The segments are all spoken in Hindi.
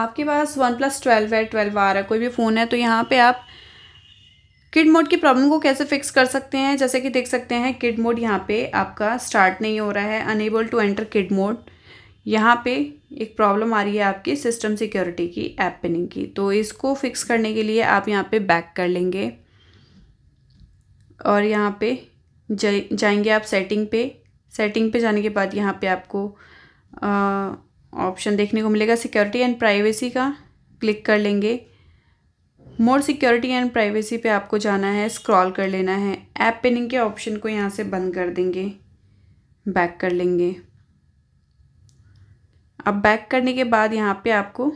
आपके पास वन प्लस ट्वेल्व है ट्वेल्व आ रहा है कोई भी फ़ोन है तो यहाँ पे आप किड मोड की प्रॉब्लम को कैसे फिक्स कर सकते हैं जैसे कि देख सकते हैं किड मोड यहाँ पे आपका स्टार्ट नहीं हो रहा है unable to enter kid mode यहाँ पे एक प्रॉब्लम आ रही है आपकी सिस्टम सिक्योरिटी की ऐप पिनिंग की तो इसको फिक्स करने के लिए आप यहाँ पर बैक कर लेंगे और यहाँ पर जाएंगे आप सेटिंग पे सेटिंग पे जाने के बाद यहाँ पे आपको आ, ऑप्शन देखने को मिलेगा सिक्योरिटी एंड प्राइवेसी का क्लिक कर लेंगे मोर सिक्योरिटी एंड प्राइवेसी पे आपको जाना है स्क्रॉल कर लेना है ऐप पिनिंग के ऑप्शन को यहाँ से बंद कर देंगे बैक कर लेंगे अब बैक करने के बाद यहाँ पे आपको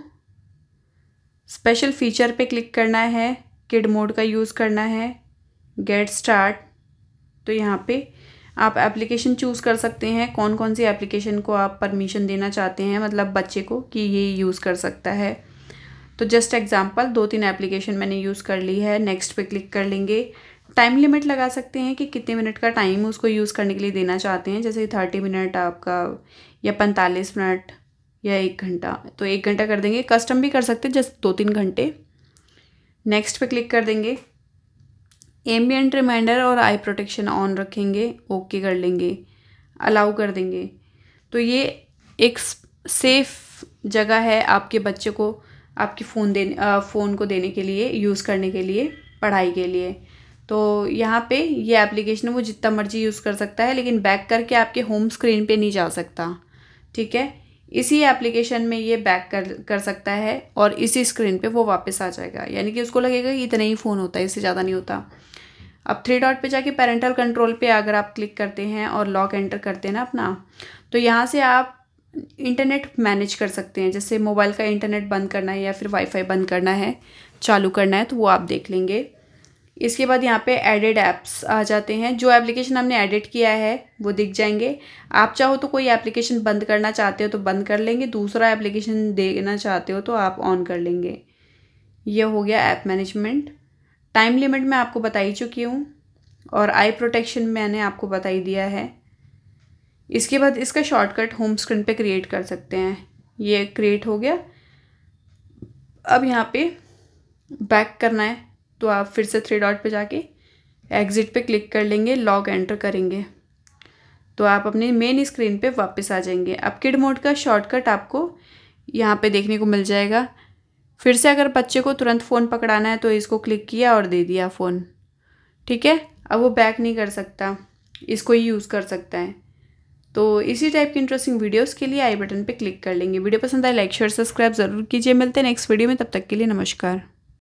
स्पेशल फीचर पे क्लिक करना है किड मोड का यूज़ करना है गेट स्टार्ट तो यहाँ पे आप एप्लीकेशन चूज़ कर सकते हैं कौन कौन सी एप्लीकेशन को आप परमिशन देना चाहते हैं मतलब बच्चे को कि ये यूज़ कर सकता है तो जस्ट एग्ज़ाम्पल दो तीन एप्लीकेशन मैंने यूज़ कर ली है नेक्स्ट पे क्लिक कर लेंगे टाइम लिमिट लगा सकते हैं कि कितने मिनट का टाइम उसको यूज़ करने के लिए देना चाहते हैं जैसे थर्टी मिनट आपका या पैंतालीस मिनट या एक घंटा तो एक घंटा कर देंगे कस्टम भी कर सकते हैं जस्ट दो तीन घंटे नेक्स्ट पे क्लिक कर देंगे एम्बियंट रिमाइंडर और आई प्रोटेक्शन ऑन रखेंगे ओके कर लेंगे अलाउ कर देंगे तो ये एक सेफ जगह है आपके बच्चे को आपके फ़ोन देने फ़ोन को देने के लिए यूज़ करने के लिए पढ़ाई के लिए तो यहाँ पे ये एप्लीकेशन वो जितना मर्जी यूज़ कर सकता है लेकिन बैक करके आपके होम स्क्रीन पे नहीं जा सकता ठीक है इसी एप्लीकेशन में ये बैक कर कर सकता है और इसी स्क्रीन पे वो वापस आ जाएगा यानी कि उसको लगेगा कि इतना ही फ़ोन होता है इससे ज़्यादा नहीं होता अब थ्री डॉट पे जाके पेरेंटल कंट्रोल पे अगर आप क्लिक करते हैं और लॉक एंटर करते हैं ना अपना तो यहाँ से आप इंटरनेट मैनेज कर सकते हैं जैसे मोबाइल का इंटरनेट बंद करना है या फिर वाईफाई बंद करना है चालू करना है तो वो आप देख लेंगे इसके बाद यहाँ पे एडेड ऐप्स आ जाते हैं जो एप्लीकेशन हमने एडिट किया है वो दिख जाएंगे आप चाहो तो कोई एप्लीकेशन बंद करना चाहते हो तो बंद कर लेंगे दूसरा एप्लीकेशन देना चाहते हो तो आप ऑन कर लेंगे यह हो गया ऐप मैनेजमेंट टाइम लिमिट मैं आपको बता ही चुकी हूँ और आई प्रोटेक्शन मैंने आपको बता ही दिया है इसके बाद इसका शॉर्टकट होम स्क्रीन पे क्रिएट कर सकते हैं ये क्रिएट हो गया अब यहाँ पे बैक करना है तो आप फिर से थ्री डॉट पे जाके एग्ज़िट पे क्लिक कर लेंगे लॉग एंटर करेंगे तो आप अपने मेन स्क्रीन पे वापस आ जाएंगे अब किड मोड का शॉर्टकट आपको यहाँ पे देखने को मिल जाएगा फिर से अगर बच्चे को तुरंत फ़ोन पकड़ाना है तो इसको क्लिक किया और दे दिया फ़ोन ठीक है अब वो बैक नहीं कर सकता इसको ही यूज़ कर सकता है तो इसी टाइप की इंटरेस्टिंग वीडियोस के लिए आई बटन पे क्लिक कर लेंगे वीडियो पसंद आए लाइक शेयर सब्सक्राइब जरूर कीजिए मिलते हैं नेक्स्ट वीडियो में तब तक के लिए नमस्कार